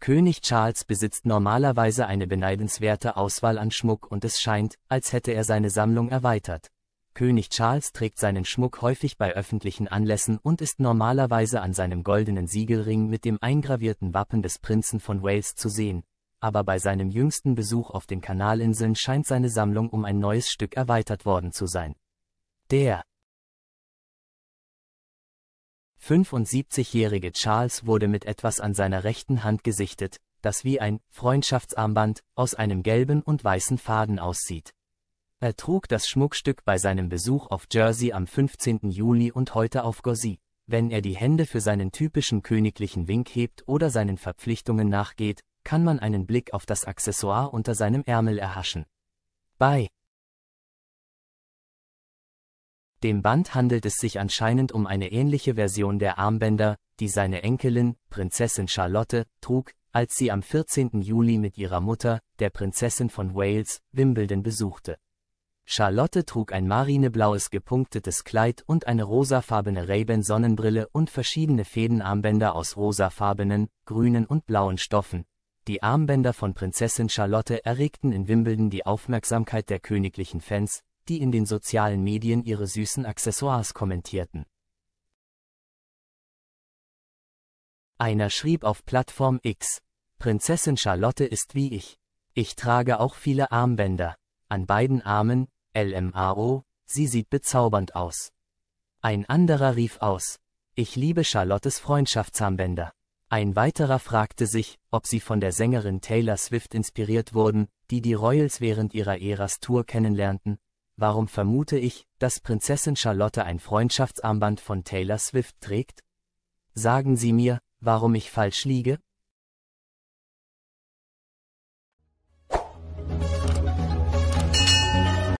König Charles besitzt normalerweise eine beneidenswerte Auswahl an Schmuck und es scheint, als hätte er seine Sammlung erweitert. König Charles trägt seinen Schmuck häufig bei öffentlichen Anlässen und ist normalerweise an seinem goldenen Siegelring mit dem eingravierten Wappen des Prinzen von Wales zu sehen, aber bei seinem jüngsten Besuch auf den Kanalinseln scheint seine Sammlung um ein neues Stück erweitert worden zu sein. Der 75-jährige Charles wurde mit etwas an seiner rechten Hand gesichtet, das wie ein Freundschaftsarmband aus einem gelben und weißen Faden aussieht. Er trug das Schmuckstück bei seinem Besuch auf Jersey am 15. Juli und heute auf Gorsy. Wenn er die Hände für seinen typischen königlichen Wink hebt oder seinen Verpflichtungen nachgeht, kann man einen Blick auf das Accessoire unter seinem Ärmel erhaschen. Bei dem Band handelt es sich anscheinend um eine ähnliche Version der Armbänder, die seine Enkelin, Prinzessin Charlotte, trug, als sie am 14. Juli mit ihrer Mutter, der Prinzessin von Wales, Wimbledon besuchte. Charlotte trug ein marineblaues gepunktetes Kleid und eine rosafarbene Ray-Ban Sonnenbrille und verschiedene Fädenarmbänder aus rosafarbenen, grünen und blauen Stoffen. Die Armbänder von Prinzessin Charlotte erregten in Wimbledon die Aufmerksamkeit der königlichen Fans, die in den sozialen Medien ihre süßen Accessoires kommentierten. Einer schrieb auf Plattform X, Prinzessin Charlotte ist wie ich. Ich trage auch viele Armbänder. An beiden Armen, LMAO, sie sieht bezaubernd aus. Ein anderer rief aus, ich liebe Charlottes Freundschaftsarmbänder. Ein weiterer fragte sich, ob sie von der Sängerin Taylor Swift inspiriert wurden, die die Royals während ihrer Eras Tour kennenlernten, Warum vermute ich, dass Prinzessin Charlotte ein Freundschaftsarmband von Taylor Swift trägt? Sagen Sie mir, warum ich falsch liege?